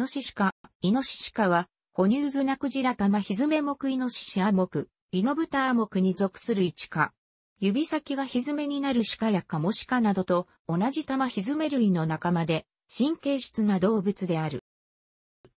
ノシシカ。イノシシ科は、哺乳ズナクジラ玉マヒズメ目イノシシア目、イノブタア目に属する一科。指先がひずめになる鹿やカモシカなどと同じ玉ひずめ類の仲間で神経質な動物である。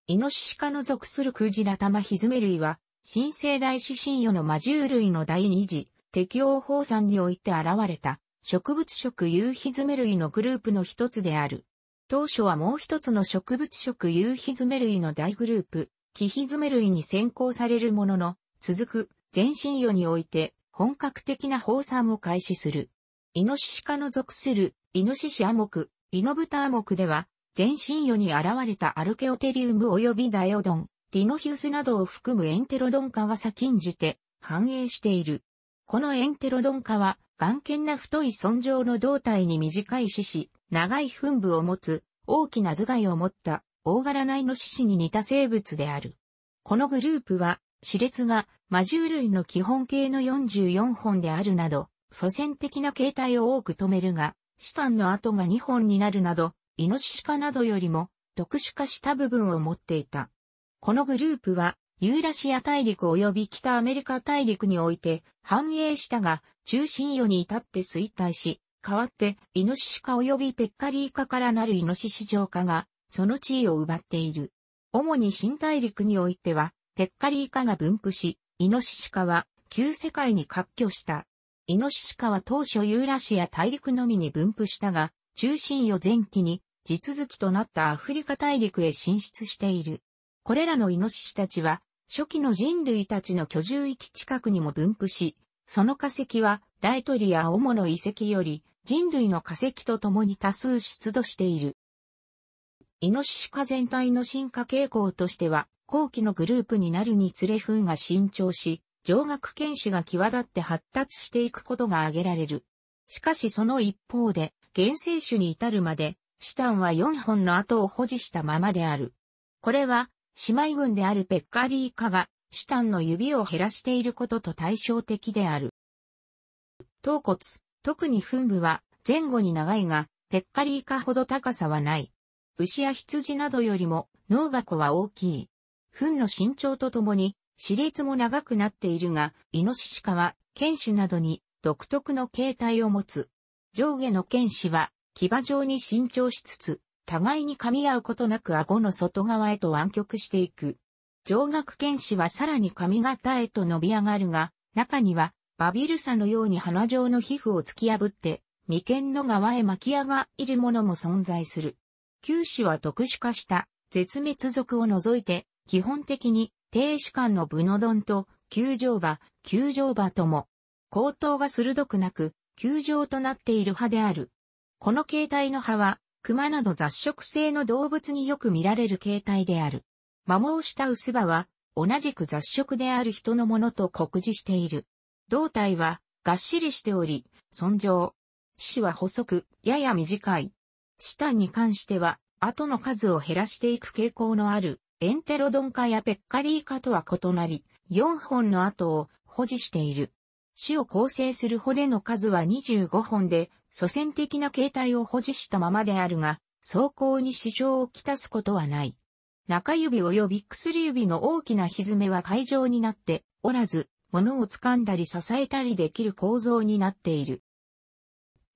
イノシシ科の属するクジラ玉ひずめ類は新生代指針与の魔獣類の第二次適応法産において現れた植物食有ひずめ類のグループの一つである。当初はもう一つの植物食有ヒズメ類の大グループ、キヒズメ類に先行されるものの、続く全身魚において本格的な放散を開始する。イノシシ科の属するイノシシアモク、イノブタアモクでは、全身魚に現れたアルケオテリウム及びダイオドン、ディノヒウスなどを含むエンテロドン科が先んじて繁栄している。このエンテロドン化は、眼見な太い尊上の胴体に短い四肢、長い墳部を持つ、大きな頭蓋を持った、大柄なイノシシに似た生物である。このグループは、歯列が魔獣類の基本形の44本であるなど、祖先的な形態を多く止めるが、歯間の跡が2本になるなど、イノシシ科などよりも特殊化した部分を持っていた。このグループは、ユーラシア大陸及び北アメリカ大陸において繁栄したが、中心世に至って衰退し、代わって、イノシシ科及びペッカリー科からなるイノシシ上化が、その地位を奪っている。主に新大陸においては、ペッカリー科が分布し、イノシシ科は、旧世界に割拠した。イノシシ科は当初ユーラシア大陸のみに分布したが、中心よ前期に、地続きとなったアフリカ大陸へ進出している。これらのイノシシたちは、初期の人類たちの居住域近くにも分布し、その化石は、ライトリア主の遺跡より、人類の化石と共に多数出土している。イノシシ化全体の進化傾向としては、後期のグループになるにつれ糞が伸長し、上顎犬種が際立って発達していくことが挙げられる。しかしその一方で、原生種に至るまで、シタンは4本の後を保持したままである。これは、姉妹群であるペッカリーカが、シタンの指を減らしていることと対照的である。頭骨、特に噴部は前後に長いが、ペッカリイカほど高さはない。牛や羊などよりも、脳箱は大きい。糞の身長とともに、歯列も長くなっているが、イノシシ科は、剣歯などに、独特の形態を持つ。上下の剣歯は、牙状に伸長しつつ、互いに噛み合うことなく顎の外側へと湾曲していく。上顎剣歯はさらに髪型へと伸び上がるが、中にはバビルサのように鼻状の皮膚を突き破って、眉間の側へ巻き上がいるものも存在する。九種は特殊化した絶滅族を除いて、基本的に低種間のブノドンと球状馬、球状馬とも、口頭が鋭くなく、球状となっている歯である。この形態の歯は、熊など雑食性の動物によく見られる形態である。摩耗した薄歯は、同じく雑食である人のものと酷似している。胴体はがっしりしており、尊上。死は細く、やや短い。死体に関しては、後の数を減らしていく傾向のある、エンテロドン化やペッカリー化とは異なり、4本の後を保持している。死を構成する骨の数は25本で、祖先的な形態を保持したままであるが、走行に支障をきたすことはない。中指及び薬指の大きな蹄は会場になっておらず、物を掴んだり支えたりできる構造になっている。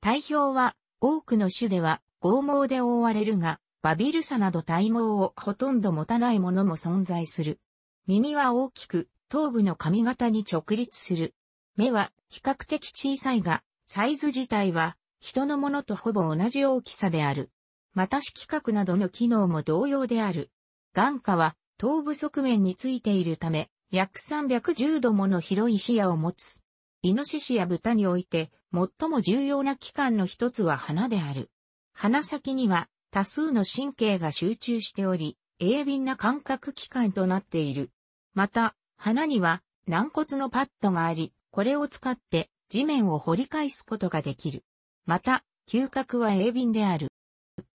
体表は多くの種では剛毛で覆われるが、バビルサなど体毛をほとんど持たないものも存在する。耳は大きく、頭部の髪型に直立する。目は比較的小さいが、サイズ自体は人のものとほぼ同じ大きさである。また色覚などの機能も同様である。眼下は頭部側面についているため、約310度もの広い視野を持つ。イノシシや豚において、最も重要な器官の一つは花である。鼻先には、多数の神経が集中しており、鋭敏な感覚器官となっている。また、花には、軟骨のパッドがあり、これを使って地面を掘り返すことができる。また、嗅覚は鋭敏である。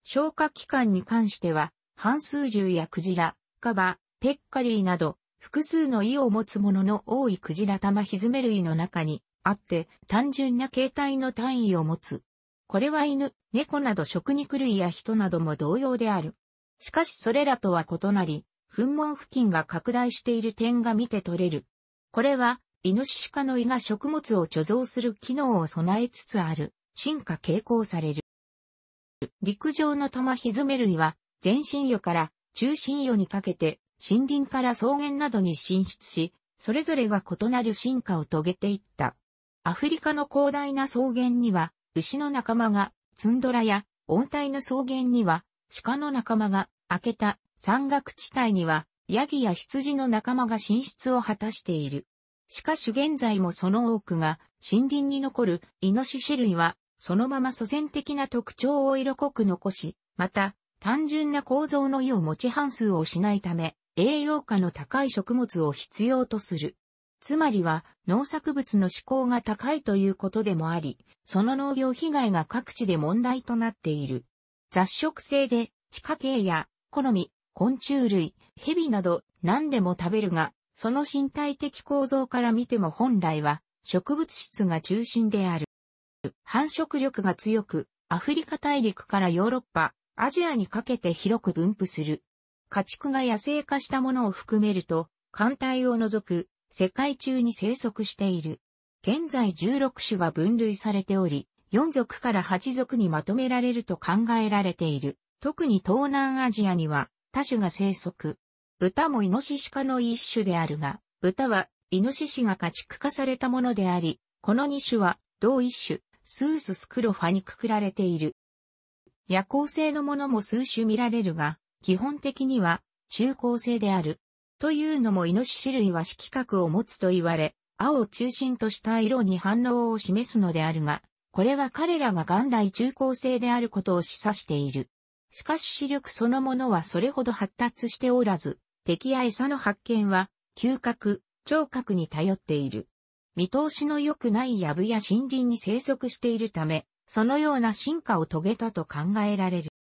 消化器官に関しては、半数獣やクジラ、カバ、ペッカリーなど、複数の胃を持つものの多いクジラ玉ひずめ類の中にあって、単純な形態の単位を持つ。これは犬、猫など食肉類や人なども同様である。しかしそれらとは異なり、噴門付近が拡大している点が見て取れる。これは、イノシシ科の胃が食物を貯蔵する機能を備えつつある、進化傾向される。陸上の玉ひずめ類は、全身魚から中心魚にかけて森林から草原などに進出し、それぞれが異なる進化を遂げていった。アフリカの広大な草原には、牛の仲間が、ツンドラや、温帯の草原には、鹿の仲間が、開けた、山岳地帯には、ヤギや羊の仲間が進出を果たしている。しかし現在もその多くが、森林に残るイノシシ類は、そのまま祖先的な特徴を色濃く残し、また、単純な構造の意を持ち半数をしないため、栄養価の高い食物を必要とする。つまりは農作物の志向が高いということでもあり、その農業被害が各地で問題となっている。雑食性で地下茎や好み、昆虫類、蛇など何でも食べるが、その身体的構造から見ても本来は植物質が中心である。繁殖力が強く、アフリカ大陸からヨーロッパ、アジアにかけて広く分布する。家畜が野生化したものを含めると、艦隊を除く世界中に生息している。現在16種が分類されており、4族から8族にまとめられると考えられている。特に東南アジアには多種が生息。豚もイノシシ科の一種であるが、豚はイノシシが家畜化されたものであり、この2種は同一種、スーススクロファにくくられている。夜行性のものも数種見られるが、基本的には中高生である。というのもイノシシ類は色覚を持つと言われ、青を中心とした色に反応を示すのであるが、これは彼らが元来中高生であることを示唆している。しかし視力そのものはそれほど発達しておらず、敵や餌の発見は、嗅覚、聴覚に頼っている。見通しの良くない藪や森林に生息しているため、そのような進化を遂げたと考えられる。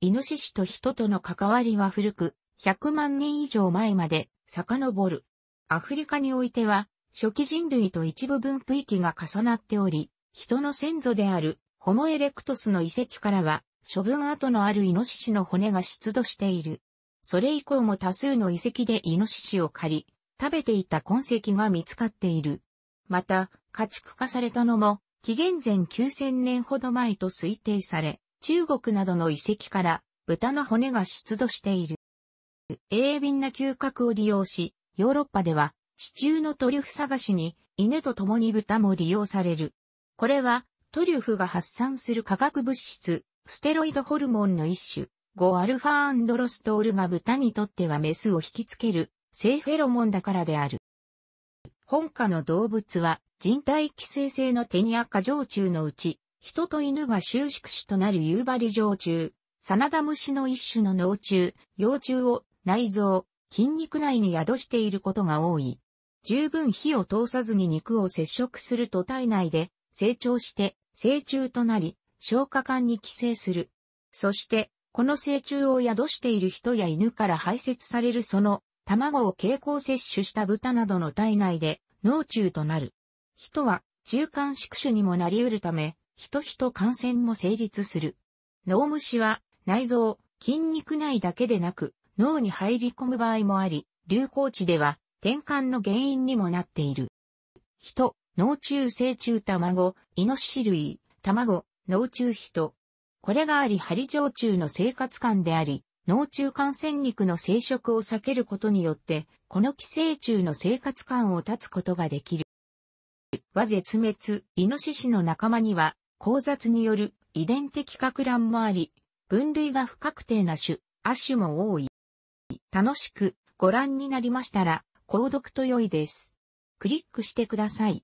イノシシと人との関わりは古く、100万年以上前まで遡る。アフリカにおいては、初期人類と一部分布域が重なっており、人の先祖であるホモエレクトスの遺跡からは、処分跡のあるイノシシの骨が出土している。それ以降も多数の遺跡でイノシシを狩り、食べていた痕跡が見つかっている。また、家畜化されたのも、紀元前9000年ほど前と推定され、中国などの遺跡から豚の骨が出土している。鋭敏な嗅覚を利用し、ヨーロッパでは地中のトリュフ探しに稲と共に豚も利用される。これはトリュフが発散する化学物質、ステロイドホルモンの一種、ゴアルファンドロストールが豚にとってはメスを引きつける、性フェロモンだからである。本家の動物は人体寄生性のテニア科上中のうち、人と犬が収縮種となる夕張常虫、サナダムシの一種の脳虫、幼虫を内臓、筋肉内に宿していることが多い。十分火を通さずに肉を接触すると体内で成長して成虫となり消化管に寄生する。そしてこの成虫を宿している人や犬から排泄されるその卵を経口摂取した豚などの体内で脳虫となる。人は中間宿主にもなり得るため人々感染も成立する。脳虫は内臓、筋肉内だけでなく脳に入り込む場合もあり、流行地では転換の原因にもなっている。人、脳中成虫卵、イノシシ類、卵、脳中人。これがあり、針状虫の生活感であり、脳中感染肉の生殖を避けることによって、この寄生虫の生活感を断つことができる。は絶滅、イノシシの仲間には、交雑による遺伝的格乱もあり、分類が不確定な種、亜種も多い。楽しくご覧になりましたら、購読と良いです。クリックしてください。